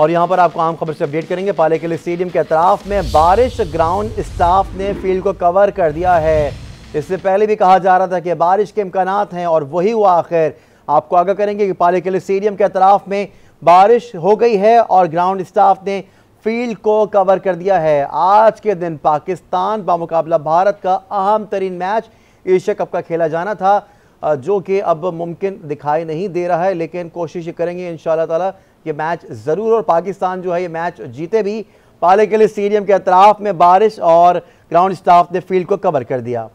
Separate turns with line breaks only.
और यहाँ पर आपको आम खबर से अपडेट करेंगे पाले के लिए स्टेडियम के अतराफ में बारिश ग्राउंड स्टाफ ने फील्ड को कवर कर दिया है इससे पहले भी कहा जा रहा था कि बारिश के इम्कान हैं और वही हुआ आखिर आपको आगा करेंगे कि पाले के लिए स्टेडियम के अतराफ में बारिश हो गई है और ग्राउंड स्टाफ ने फील्ड को कवर कर दिया है आज के दिन पाकिस्तान बामुकाबला भारत का अहम तरीन मैच एशिया कप का खेला जाना था जो कि अब मुमकिन दिखाई नहीं दे रहा है लेकिन कोशिश करेंगे इन ताला कि मैच ज़रूर और पाकिस्तान जो है ये मैच जीते भी पाले के लिए स्टेडियम के अतराफ़ में बारिश और ग्राउंड स्टाफ ने फील्ड को कवर कर दिया